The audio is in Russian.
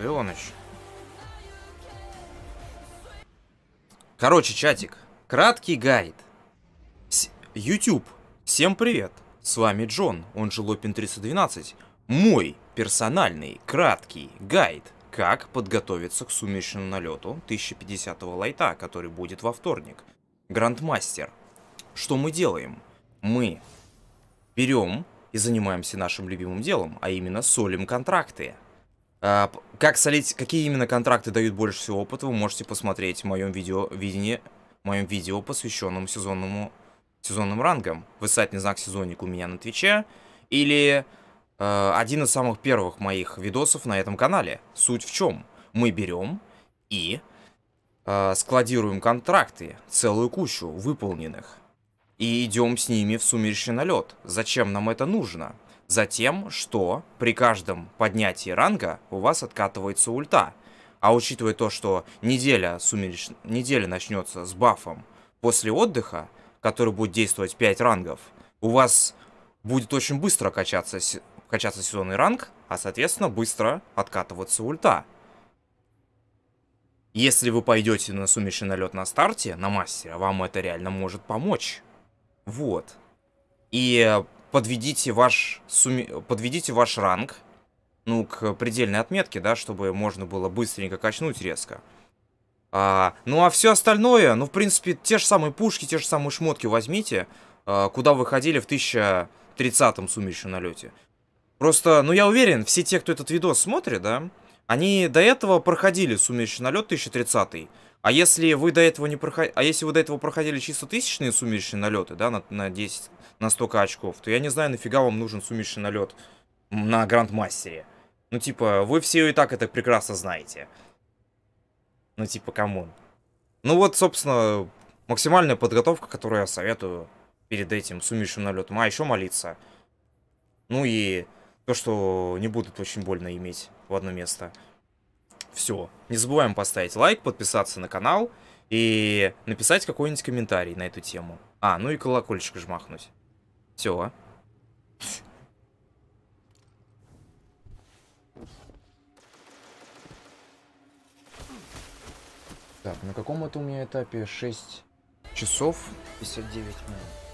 Да он еще. Короче, чатик. Краткий гайд. С YouTube. Всем привет. С вами Джон, он же Лопин312. Мой персональный краткий гайд. Как подготовиться к сумеречному налету 1050 лайта, который будет во вторник. Грандмастер. Что мы делаем? Мы берем и занимаемся нашим любимым делом, а именно солим контракты. А, как солить, какие именно контракты дают больше всего опыта, вы можете посмотреть в моем видео, видение, в моем видео, посвященном сезонному, сезонным рангам. Высадный знак сезонник у меня на Твиче. Или э, один из самых первых моих видосов на этом канале. Суть в чем? Мы берем и э, складируем контракты, целую кучу выполненных. И идем с ними в сумеречный налет. Зачем нам это нужно? Затем, что при каждом поднятии ранга у вас откатывается ульта. А учитывая то, что неделя, сумереш... неделя начнется с бафом после отдыха, который будет действовать 5 рангов, у вас будет очень быстро качаться, качаться сезонный ранг, а соответственно быстро откатываться ульта. Если вы пойдете на сумеречный налет на старте, на мастере, вам это реально может помочь. Вот. И подведите ваш, суме... подведите ваш ранг, ну, к предельной отметке, да, чтобы можно было быстренько качнуть резко. А, ну, а все остальное, ну, в принципе, те же самые пушки, те же самые шмотки возьмите, а, куда вы ходили в 1030-м сумеречном налете. Просто, ну, я уверен, все те, кто этот видос смотрит, да, они до этого проходили сумеречный налет 1030. А если вы до этого не проходили, а если вы до этого проходили чисто тысячные сумеречные налеты, да, на, на 10, на 100 очков, то я не знаю, нафига вам нужен сумеречный налет на грандмастере. Ну, типа, вы все и так это прекрасно знаете. Ну, типа, камон. Ну вот, собственно, максимальная подготовка, которую я советую перед этим сумеречным налетом. А еще молиться. Ну и то, что не будут очень больно иметь в одно место. Все. Не забываем поставить лайк, подписаться на канал и написать какой-нибудь комментарий на эту тему. А, ну и колокольчик жмахнуть. Все. Так, на каком это у меня этапе? 6 часов 59 минут.